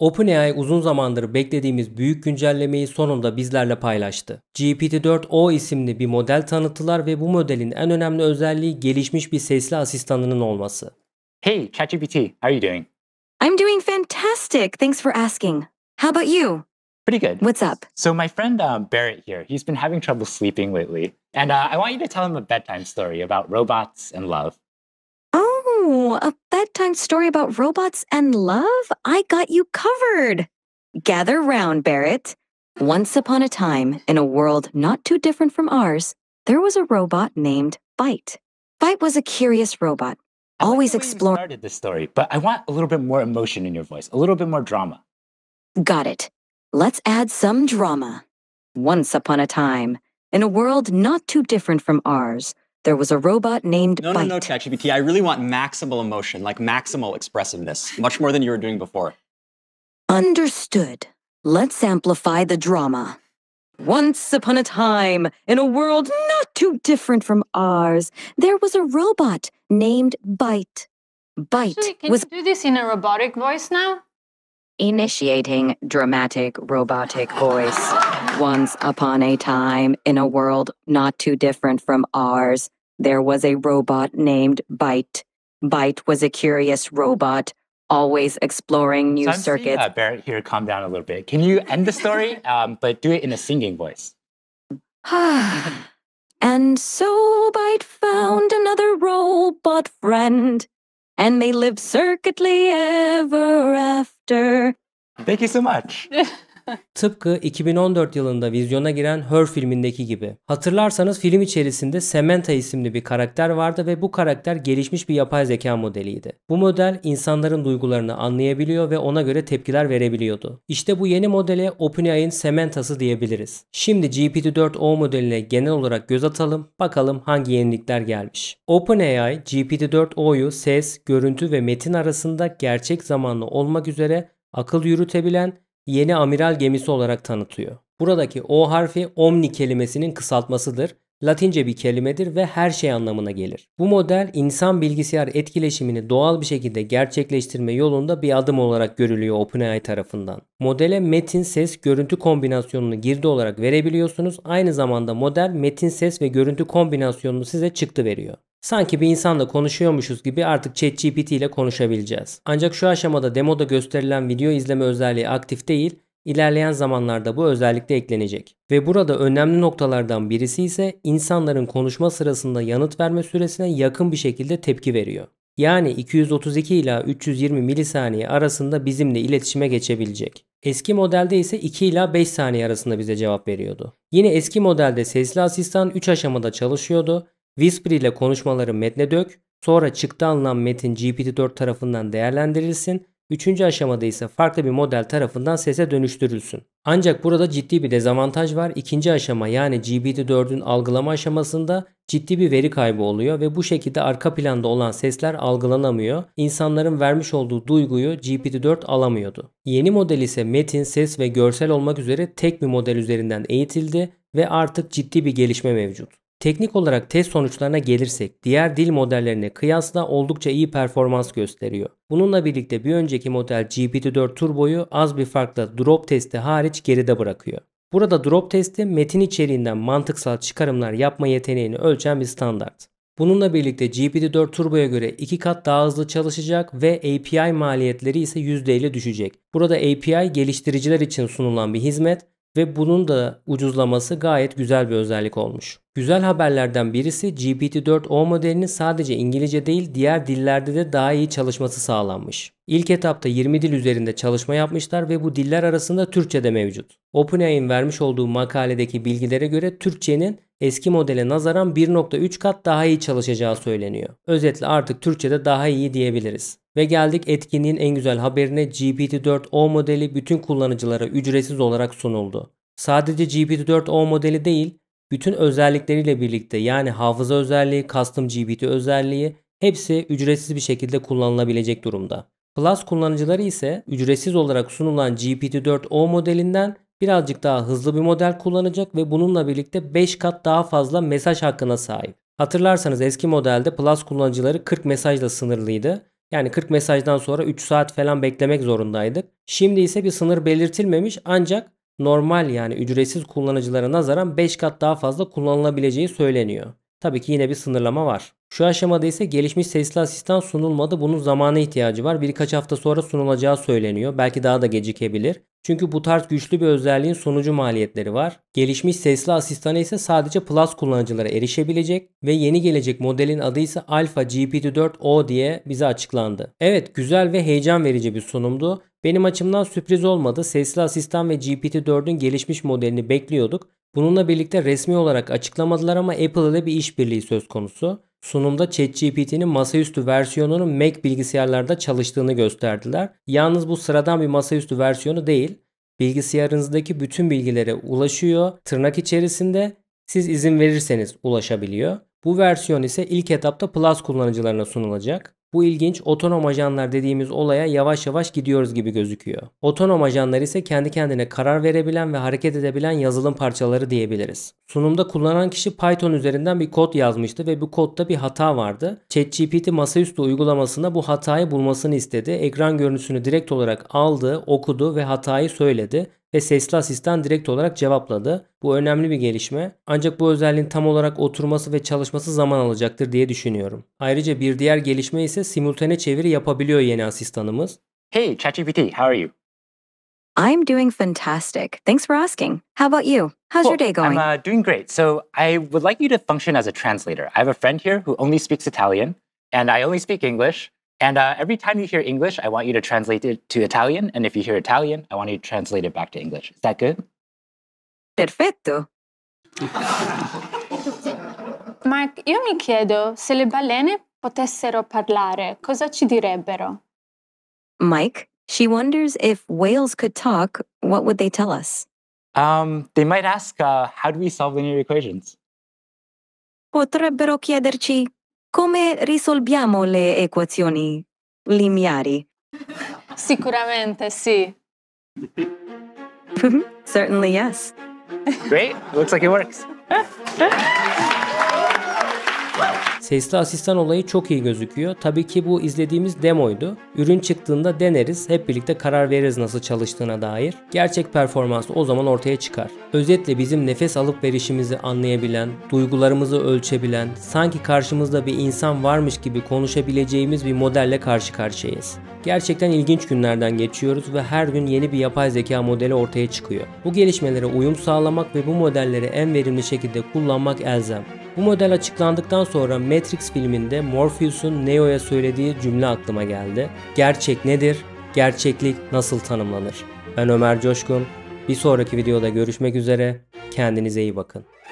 OpenAI uzun zamandır beklediğimiz büyük güncellemeyi sonunda bizlerle paylaştı. GPT-4o isimli bir model tanıttılar ve bu modelin en önemli özelliği gelişmiş bir sesli asistanının olması. Hey ChatGPT, how are you doing? I'm doing fantastic. Thanks for asking. How about you? Pretty good. What's up? So my friend um, Barrett here, he's been having trouble sleeping lately, and uh, I want you to tell him a bedtime story about robots and love. a bedtime story about robots and love? I got you covered. Gather round, Barrett. Once upon a time, in a world not too different from ours, there was a robot named Bite. Bite was a curious robot, always exploring. Started the story, but I want a little bit more emotion in your voice, a little bit more drama. Got it. Let's add some drama. Once upon a time, in a world not too different from ours, there was a robot named no, Byte. No, no, no, ChatGPT. I really want maximal emotion, like maximal expressiveness, much more than you were doing before. Understood. Let's amplify the drama. Once upon a time, in a world not too different from ours, there was a robot named Bite. Bite Actually, can was. Can you do this in a robotic voice now? Initiating dramatic robotic voice. Once upon a time, in a world not too different from ours, there was a robot named Bite. Bite was a curious robot, always exploring new so i circuits. Seeing, uh, Barrett here, calm down a little bit. Can you end the story, um, but do it in a singing voice? and so Bite found another robot friend, and they lived circuitly ever after. Thank you so much. Tıpkı 2014 yılında vizyona giren Her filmindeki gibi. Hatırlarsanız film içerisinde Samantha isimli bir karakter vardı ve bu karakter gelişmiş bir yapay zeka modeliydi. Bu model insanların duygularını anlayabiliyor ve ona göre tepkiler verebiliyordu. İşte bu yeni modele OpenAI'nin Samantha'sı diyebiliriz. Şimdi GPT-4o modeline genel olarak göz atalım, bakalım hangi yenilikler gelmiş. OpenAI, GPT-4o'yu ses, görüntü ve metin arasında gerçek zamanlı olmak üzere akıl yürütebilen yeni amiral gemisi olarak tanıtıyor. Buradaki O harfi Omni kelimesinin kısaltmasıdır. Latince bir kelimedir ve her şey anlamına gelir. Bu model insan bilgisayar etkileşimini doğal bir şekilde gerçekleştirme yolunda bir adım olarak görülüyor OpenAI tarafından. Modele metin, ses, görüntü kombinasyonunu girdi olarak verebiliyorsunuz. Aynı zamanda model metin, ses ve görüntü kombinasyonunu size çıktı veriyor. Sanki bir insanla konuşuyormuşuz gibi artık ChatGPT ile konuşabileceğiz. Ancak şu aşamada demoda gösterilen video izleme özelliği aktif değil, ilerleyen zamanlarda bu özellik eklenecek. Ve burada önemli noktalardan birisi ise insanların konuşma sırasında yanıt verme süresine yakın bir şekilde tepki veriyor. Yani 232 ila 320 milisaniye arasında bizimle iletişime geçebilecek. Eski modelde ise 2 ila 5 saniye arasında bize cevap veriyordu. Yine eski modelde sesli asistan 3 aşamada çalışıyordu Whisper ile konuşmaları metne dök, sonra çıktı alınan metin GPT-4 tarafından değerlendirilsin, üçüncü aşamada ise farklı bir model tarafından sese dönüştürülsün. Ancak burada ciddi bir dezavantaj var. İkinci aşama yani GPT-4'ün algılama aşamasında ciddi bir veri kaybı oluyor ve bu şekilde arka planda olan sesler algılanamıyor. İnsanların vermiş olduğu duyguyu GPT-4 alamıyordu. Yeni model ise metin, ses ve görsel olmak üzere tek bir model üzerinden eğitildi ve artık ciddi bir gelişme mevcut. Teknik olarak test sonuçlarına gelirsek diğer dil modellerine kıyasla oldukça iyi performans gösteriyor. Bununla birlikte bir önceki model GPT-4 Turbo'yu az bir farkla drop testi hariç geride bırakıyor. Burada drop testi metin içeriğinden mantıksal çıkarımlar yapma yeteneğini ölçen bir standart. Bununla birlikte GPT-4 Turbo'ya göre 2 kat daha hızlı çalışacak ve API maliyetleri ise %50 düşecek. Burada API geliştiriciler için sunulan bir hizmet ve bunun da ucuzlaması gayet güzel bir özellik olmuş. Güzel haberlerden birisi GPT-4o modelinin sadece İngilizce değil diğer dillerde de daha iyi çalışması sağlanmış. İlk etapta 20 dil üzerinde çalışma yapmışlar ve bu diller arasında Türkçe de mevcut. OpenAI'nin vermiş olduğu makaledeki bilgilere göre Türkçenin eski modele nazaran 1.3 kat daha iyi çalışacağı söyleniyor. Özetle artık Türkçe'de daha iyi diyebiliriz. Ve geldik etkinliğin en güzel haberine GPT-4o modeli bütün kullanıcılara ücretsiz olarak sunuldu. Sadece GPT-4o modeli değil, bütün özellikleriyle birlikte yani hafıza özelliği, custom GPT özelliği hepsi ücretsiz bir şekilde kullanılabilecek durumda. Plus kullanıcıları ise ücretsiz olarak sunulan GPT-4o modelinden birazcık daha hızlı bir model kullanacak ve bununla birlikte 5 kat daha fazla mesaj hakkına sahip. Hatırlarsanız eski modelde Plus kullanıcıları 40 mesajla sınırlıydı yani 40 mesajdan sonra 3 saat falan beklemek zorundaydık. Şimdi ise bir sınır belirtilmemiş ancak normal yani ücretsiz kullanıcılara nazaran 5 kat daha fazla kullanılabileceği söyleniyor. Tabii ki yine bir sınırlama var. Şu aşamada ise gelişmiş sesli asistan sunulmadı. Bunun zamana ihtiyacı var. Birkaç hafta sonra sunulacağı söyleniyor. Belki daha da gecikebilir. Çünkü bu tarz güçlü bir özelliğin sonucu maliyetleri var. Gelişmiş sesli asistanı ise sadece Plus kullanıcılara erişebilecek ve yeni gelecek modelin adı ise Alpha GPT-4o diye bize açıklandı. Evet güzel ve heyecan verici bir sunumdu. Benim açımdan sürpriz olmadı. Sesli asistan ve GPT-4'ün gelişmiş modelini bekliyorduk. Bununla birlikte resmi olarak açıklamadılar ama Apple ile bir işbirliği söz konusu. Sunumda ChatGPT'nin masaüstü versiyonunun Mac bilgisayarlarda çalıştığını gösterdiler. Yalnız bu sıradan bir masaüstü versiyonu değil. Bilgisayarınızdaki bütün bilgilere ulaşıyor. Tırnak içerisinde siz izin verirseniz ulaşabiliyor. Bu versiyon ise ilk etapta Plus kullanıcılarına sunulacak. Bu ilginç otonom ajanlar dediğimiz olaya yavaş yavaş gidiyoruz gibi gözüküyor. Otonom ajanlar ise kendi kendine karar verebilen ve hareket edebilen yazılım parçaları diyebiliriz. Sunumda kullanan kişi Python üzerinden bir kod yazmıştı ve bu kodda bir hata vardı. ChatGPT masaüstü uygulamasına bu hatayı bulmasını istedi. Ekran görüntüsünü direkt olarak aldı, okudu ve hatayı söyledi ve sesli asistan direkt olarak cevapladı. Bu önemli bir gelişme. Ancak bu özelliğin tam olarak oturması ve çalışması zaman alacaktır diye düşünüyorum. Ayrıca bir diğer gelişme ise simultane çeviri yapabiliyor yeni asistanımız. Hey ChatGPT, how are you? I'm doing fantastic. Thanks for asking. How about you? How's cool. your day going? I'm uh, doing great. So, I would like you to function as a translator. I have a friend here who only speaks Italian, and I only speak English. And uh, every time you hear English, I want you to translate it to Italian. And if you hear Italian, I want you to translate it back to English. Is that good? Perfetto. Mike, io mi chiedo se le balene potessero parlare, cosa ci direbbero? Mike, she wonders if whales could talk, what would they tell us? Um, they might ask, uh, how do we solve linear equations? Potrebbero chiederci Come risolviamo le equazioni lineari? Sicuramente sì. Certainly yes. Great. Looks like it works. Sesli asistan olayı çok iyi gözüküyor. Tabii ki bu izlediğimiz demoydu. Ürün çıktığında deneriz, hep birlikte karar veririz nasıl çalıştığına dair. Gerçek performans o zaman ortaya çıkar. Özetle bizim nefes alıp verişimizi anlayabilen, duygularımızı ölçebilen, sanki karşımızda bir insan varmış gibi konuşabileceğimiz bir modelle karşı karşıyayız. Gerçekten ilginç günlerden geçiyoruz ve her gün yeni bir yapay zeka modeli ortaya çıkıyor. Bu gelişmelere uyum sağlamak ve bu modelleri en verimli şekilde kullanmak elzem. Bu model açıklandıktan sonra Matrix filminde Morpheus'un Neo'ya söylediği cümle aklıma geldi. Gerçek nedir? Gerçeklik nasıl tanımlanır? Ben Ömer Coşkun. Bir sonraki videoda görüşmek üzere. Kendinize iyi bakın.